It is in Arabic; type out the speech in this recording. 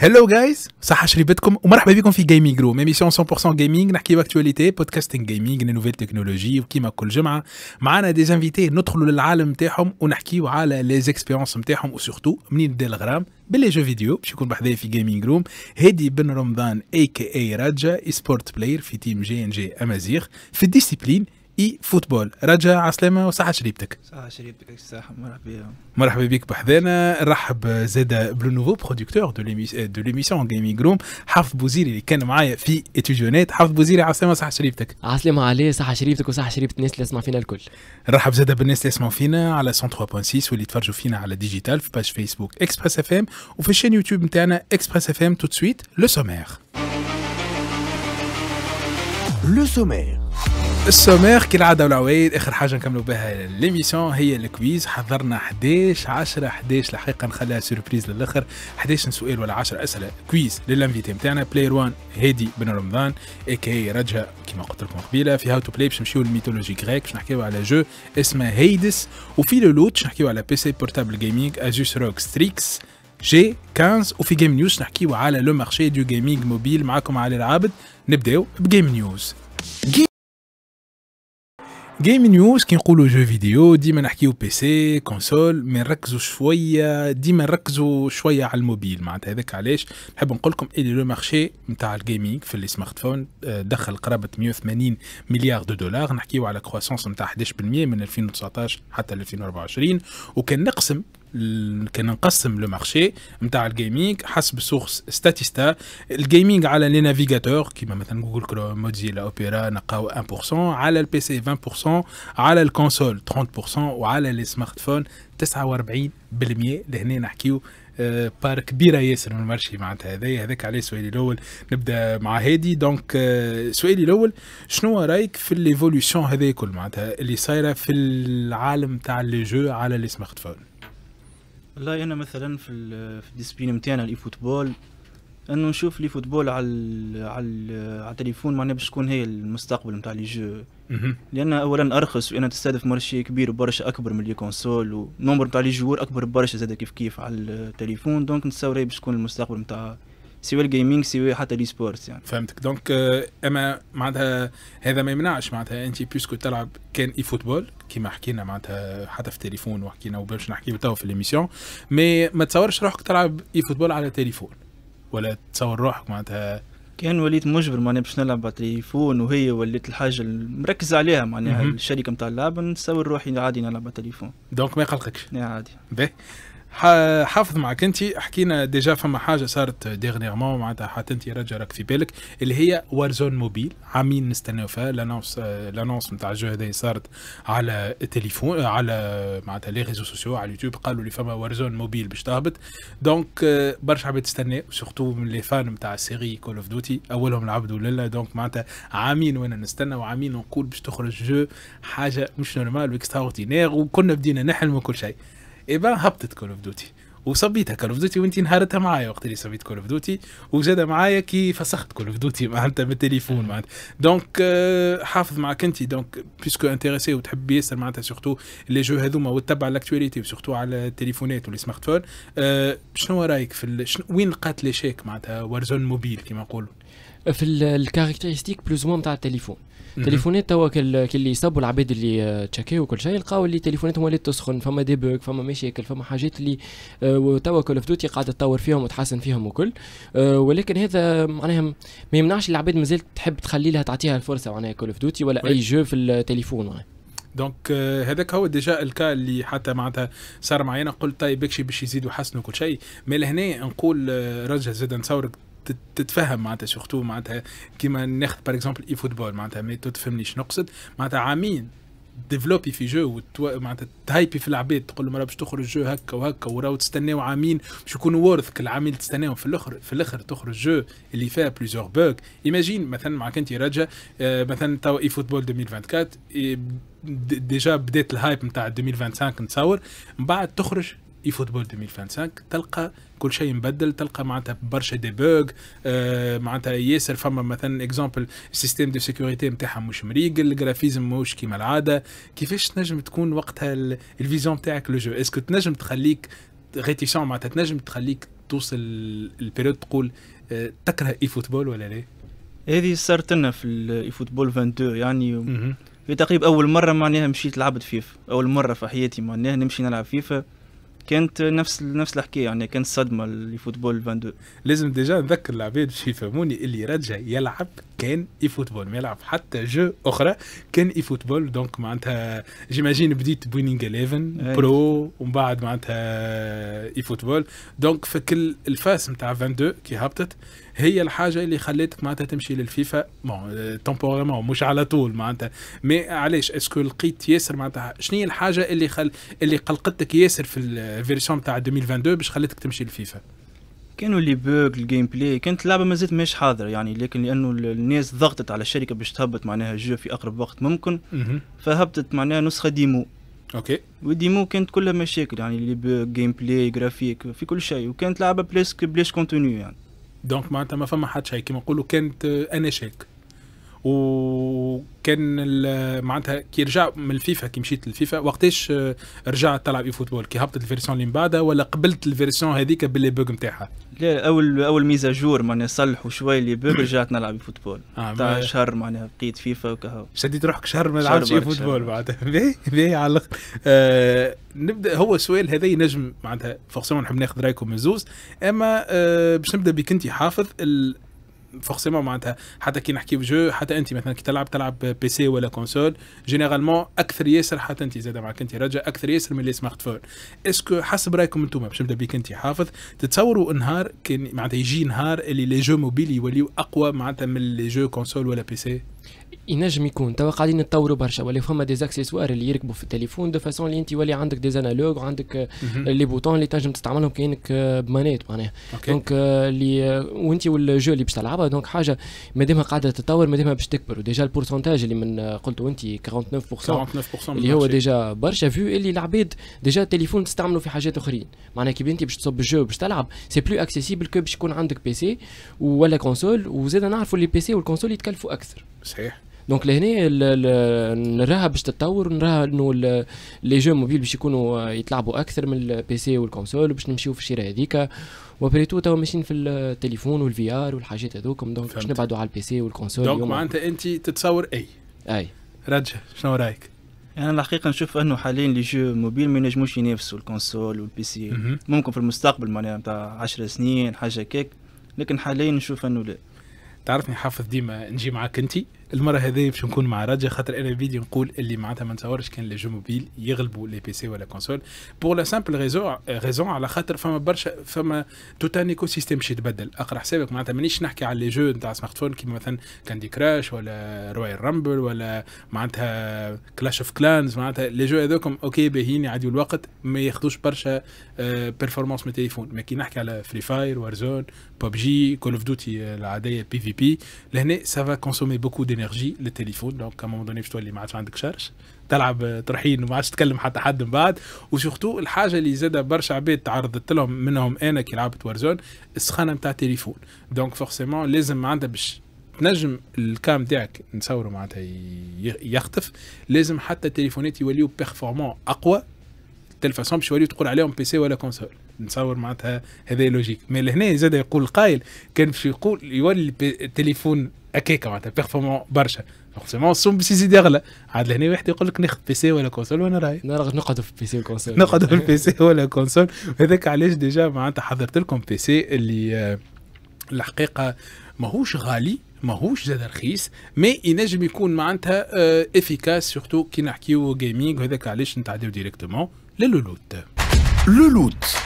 هلو جايز صح شريبتكم ومرحبا بكم في جيمنج روم ايميسيون 100% جيمنج نحكي باكتواليتي بودكاستينغ جيمنج نوفيل تكنولوجي وكيما كل جمعه معنا دي زانفيتي ندخلوا للعالم نتاعهم ونحكيو على لي زيكسبيرونس نتاعهم وسورتو منين بدا الغرام باللي جو فيديو باش يكون بحذايا في جيمنج روم هادي بن رمضان اي كي اي راجا اي سبورت بلاير في تيم جي ان جي امازيغ في الديسيبلين اي فوتبول رجا عسلامة وصحة شريبتك صحة شريبتك صحة مرحبا مرحبا بك بحذانا رحب زاد بلو نوفو بروديكتور دو ليميسيون جيمنج روم حافظ بوزيري اللي كان معايا في اتيجونات حافظ بوزيري عسلامة صحة شريبتك عسلامة عليه صحة شريبتك وصحة شريبة الناس اللي يسمعوا فينا الكل نرحب زاد بالناس اللي يسمعوا فينا على 103.6 واللي يتفرجوا فينا على ديجيتال في باج فيسبوك اكسبريس اف ام وفي الشين يوتيوب نتاعنا اكسبريس اف ام تو سويت لو سومير لو سومير السومير كالعاده والعوايد اخر حاجه نكملوا بها ليميسيون هي الكويز حضرنا 11 10 11 الحقيقه نخليها سوربريز للاخر 11 سؤال ولا 10 اسئله كويز للانفيتي نتاعنا بلاير 1 هادي بن رمضان اي كي رجا كما قلت لكم قبيله في هاو تو بلاي باش نمشيو للميثولوجي غريك باش نحكيو على جو اسمه هيدس وفي لو لوت باش نحكيو على بي سي بورتابل جيمنج ازوس روك ستريكس جي 15 وفي جيم نيوز نحكيو على لو مارشي دو جيمنج موبيل معاكم علي العابد نبداو بجيم نيوز جيم نيوز كي نقولوا جو فيديو ديما نحكيو بي سي كونسول مي نركزوا شويه ديما نركزوا شويه على الموبيل معناتها هذاك علاش نحب نقول لكم اللي لو مارشي نتاع الجيمنج في السمارت فون دخل قرابه 180 مليار دو دولار نحكيو على كروسونس نتاع 11% من 2019 حتى 2024 وكان نقسم كان نقسم لو مارشي نتاع الجيمنج حسب سورس ستاتيستا الجيمنج على لي نافيغاتور كيما مثلا جوجل كروم موديل اوبيرا نلقاو 1% على البي سي 20% على الكونسول 30% وعلى لي سمارت فون 49% لهنا نحكيو آه، بار كبيره ياسر من المارشي معناتها هذايا هذاك عليه سؤالي الاول نبدا مع هادي دونك آه، سؤالي الاول شنو رايك في ليفولوسيون هذايا كل معناتها اللي صايره في العالم تاع لي جو على لي سمارت فون والله انا مثلا في في الديسبلين نتاعنا الاي فوتبول انه نشوف لي فوتبول على الـ على الـ على التليفون معناها باش تكون هي المستقبل نتاع لي جو لان اولا ارخص وانها تستهدف مارشي كبير وبرشا اكبر من لي كونسول ونمبر نتاع لي جوور اكبر برشا زاد كيف كيف على التليفون دونك نتصور هي باش تكون المستقبل نتاع سواء الجيمنج سواء حتى لي سبورتس يعني فهمتك دونك آه، اما معناتها هذا ما يمنعش معناتها انت بيسكو تلعب كان اي فوتبول كيما حكينا معناتها حتى في التليفون وحكينا وباش نحكي تو في ليميسيون مي ما تصورش روحك تلعب اي فوتبول على تليفون ولا تصور روحك معناتها كان وليت مجبر معناها باش نلعب على التليفون وهي وليت الحاجه مركز عليها معناها الشركه نتاع اللعب نصور روحي عادي نلعب على التليفون دونك ما يقلقكش نعم، عادي باهي حافظ معك انت حكينا ديجا فما حاجه صارت ديغنيغمون معناتها حتى انت رجع راك في بالك اللي هي وارزون موبيل عامين نستناو فيها لانونس لانونس نتاع الجو هذا صارت على التليفون على معناتها لي ريزو سوسيو على اليوتيوب قالوا لي فما وارزون موبيل باش تهبط دونك آه، برشا عباد تستنى سورتو من لي فان نتاع السيري كول اوف دوتي اولهم العبد ولله دونك معناتها عامين وانا نستنى وعامين نقول باش تخرج جو حاجه مش نورمال واكسترا وكنا بدينا نحلم وكل شيء ايبا هبطت كول اوف دوتي وصبيتها كول اوف دوتي وانت نهارتها معايا وقت اللي صبيت كول اوف دوتي وزاد معايا كي فسخت كول اوف دوتي معناتها من التليفون معناتها دونك euh, حافظ معك انت دونك بيسكو انتيريسي وتحب ياسر معناتها سورتو لي جو هذوما وتتبع الاكتواليتي وسورتو على التليفونات واللي سمارت فون أه شنو رايك في ال... شن... وين لقات لي شيك معناتها وارزون موبيل كيما نقولوا في الكاركتيرستيك بلوز موان تاع التليفون تليفونات توا كي اللي يصابوا العباد اللي آه، تشاكيو وكل شيء لقاو اللي تليفوناتهم ولات تسخن فما دي بوك فما مشاكل فما حاجات اللي آه، توا كول اوف دوتي قاعده تطور فيهم وتحسن فيهم وكل آه، ولكن هذا معناها ما يمنعش العباد مازال تحب تخلي لها تعطيها الفرصه معناها كول اوف دوتي ولا اي جو في التليفون معناها. دونك euh, هذاك هو ديجا الكا اللي حتى معناتها صار انا قلت طيب بكشي باش يزيدوا حسنوا كل شيء مي لهنا نقول رجع زاد نصورك تتفهم معناتها سورتو معناتها كيما ناخذ باغ اكزومبل اي فوتبول معناتها ما تفهمنيش نقصد معناتها عامين ديفلوبي في جو وتو... معناتها تهايبي في العباد تقول لهم راه باش تخرج جو هكا وهكا وراه تستناو عامين باش يكونوا وورثك العامين تستناهم في الاخر في الاخر تخرج جو اللي فيها بليزيور بوك ايماجين مثلا معك انت رجا آه، مثلا توا اي فوتبول 2024 ديجا بدات الهايب نتاع 2025 نتصور من بعد تخرج اي فوتبول 2025 تلقى كل شيء مبدل تلقى معناتها برشا دي بوغ آه معناتها ياسر فما مثلا اكزومبل السيستيم دو سيكوريتي نتاعها مش مريقل الجرافيزم مش كيما العاده كيفاش تنجم تكون وقتها الفيزيون نتاعك لو جو اسكو تنجم تخليك ريتيسون معناتها تنجم تخليك توصل البيريود تقول آه تكره اي فوتبول ولا لا؟ هذه صارت لنا في الاي فوتبول 22 يعني في تقريبا اول مره معناها مشيت لعبت فيفا اول مره في حياتي معناها نمشي نلعب فيفا كانت نفس نفس الحكايه يعني كانت صدمه فوتبول 22 لازم ديجا نذكر العباد باش يفهموني اللي رجع يلعب كان اي فوتبول ما يلعب حتى جو اخرى كان اي فوتبول دونك معناتها جيماجين بديت بوينينغ 11 برو ومن بعد معناتها اي فوتبول دونك في كل الفاس نتاع 22 كي هبطت هي الحاجه اللي خليتك معناتها تمشي للفيفا بون آه، مش على طول معناتها مي علاش اسكو لقيت ياسر معناتها شنو هي الحاجه اللي خل... اللي قلقتك ياسر في الفيرسيون تاع 2022 باش خلتك تمشي للفيفا كانوا لي بوك الجيم بلاي كانت اللعبه مازالت ماهيش حاضر يعني لكن لانه الناس ضغطت على الشركه باش تهبط معناها الجو في اقرب وقت ممكن فهبطت معناها نسخه ديمو اوكي والديمو كانت كلها مشاكل يعني لي بوك جيم بلاي جرافيك في كل شيء وكانت لعبه بليسك بليس كونتوني يعني دونك معناتها ما فما حد شيء كيما نقولوا كانت آه، انا شاك وكان معناتها كي رجع من الفيفا كي مشيت للفيفا وقتاش آه، رجعت تلعب اي فوتبول كي هبطت الفيرسيون اللي من بعدها ولا قبلت الفيرسيون هذيك باللي بوغ نتاعها؟ لا اول اول ميزا جور معناها صلحوا شوي اللي بوغ رجعت نلعب اي فوتبول آه شهر معناها بقيت فيفا وكهو شديت روحك شهر ما لعبتش اي فوتبول بعدها باهي باهي على الاخر آه نبدا هو السؤال هذا ينجم معناتها فورسيمون نحب ناخذ رايكم من زوز اما آه باش نبدا بك انت حافظ ال فورسيمون معناتها حتى كي نحكي بجو حتى انت مثلا كي تلعب تلعب بي سي ولا كونسول جينيرالمون اكثر ياسر حتى انت زاد معك انت رجع اكثر ياسر من لي سمارت فون اسكو حسب رايكم انتم باش نبدا بيك انت حافظ تتصوروا نهار كان معناتها يجي نهار اللي لي جو موبيل يوليو اقوى معناتها من لي جو كونسول ولا بي سي ينجم يكون توا قاعدين نتطوروا برشا ولا فما دي اكسسوار اللي يركبوا في التليفون دو فاسون اللي انت يولي عندك دي انالوج وعندك لي بوتون اللي تنجم تستعملهم كانك بمانيت معناها دونك euh، اللي euh، وانت والجو اللي باش تلعبها دونك حاجه مادامها قاعده تتطور مادامها باش تكبر وديجا البورسنتاج اللي من قلتوا انت 49% 49% اللي هو ديجا برشا فيو اللي العباد ديجا التليفون تستعملوا في حاجات اخرين معناها كي انت باش تصب الجو باش تلعب سي بلو اكسيسيبل كو باش يكون عندك بي سي ولا كونسول وزاد نعرفوا اللي بي سي والكونسول يتكلفوا اكثر صحيح صحيح دونك لهنا نراها باش تتطور نراها انه لي جو موبيل باش يكونوا يتلعبوا اكثر من البي سي والكونسول باش نمشيو في الشراء هذيك تو توا ماشيين في التليفون والفي ار والحاجات هذوكم دونك باش نبعدوا على البي سي والكونسول دونك معناتها انت تتصور اي اي رجا شنو رايك؟ انا الحقيقه نشوف انه حاليا لي جو موبيل ما ينجموش ينافسوا الكونسول والبي سي ممكن في المستقبل معناها نتاع 10 سنين حاجه كيك لكن حاليا نشوف انه لا تعرفني حافظ ديما نجي معاك انت المره هذه باش نكون مع رجا خاطر انا فيديو نقول اللي معناتها ما نتصورش كان لي جو موبيل يغلبوا لي بي سي ولا كونسول بور لا سامبل ريزون ريزون على خاطر فما برشا فما توت ان ايكو سيستيم باش يتبدل اقرا حسابك معناتها مانيش نحكي على لي جو نتاع سمارت فون كيما مثلا كاندي كراش ولا رويال رامبل ولا معناتها كلاش اوف كلانز معناتها لي جو هذوكم اوكي باهيين يعديوا الوقت ما ياخذوش برشا بيرفورمانس آه، من التليفون ما كي نحكي على فري فاير وارزون ببجي كول اوف دوتي العاديه بي في بي لهنا سافا كونسومي بوكو دي انرجي للتليفون دونك على دوني باش تولي ما عادش عندك شارج تلعب طرحين آه، وما عادش تكلم حتى حد من بعد وسورتو الحاجه اللي زاد برشا عباد تعرضت لهم منهم انا كي لعبت وارزون السخانه نتاع التليفون دونك فورسيمون لازم عندها باش تنجم الكام تاعك نصوره معناتها يخطف لازم حتى التليفونات يوليو بيرفورمون اقوى تلفاسون باش يوليو تقول عليهم بي سي ولا كونسول نصور معناتها هذا لوجيك مي لهنا زاد يقول القائل كان باش يقول يولي التليفون هكاك معناتها بيرفورمون برشا فورسيمون السوم باش يزيد يغلى عاد لهنا واحد يقول لك ناخذ بي سي ولا كونسول وانا راهي انا نقعدوا في بي سي وكونسول نقعدوا في بي سي ولا كونسول هذاك علاش ديجا معناتها حضرت لكم بي سي اللي آه، الحقيقه ماهوش غالي ماهوش زاد رخيص مي ينجم يكون معناتها افيكاس آه، سورتو كي نحكيو جيمنج وهذاك علاش نتعداو ديريكتومون للولوت لولوت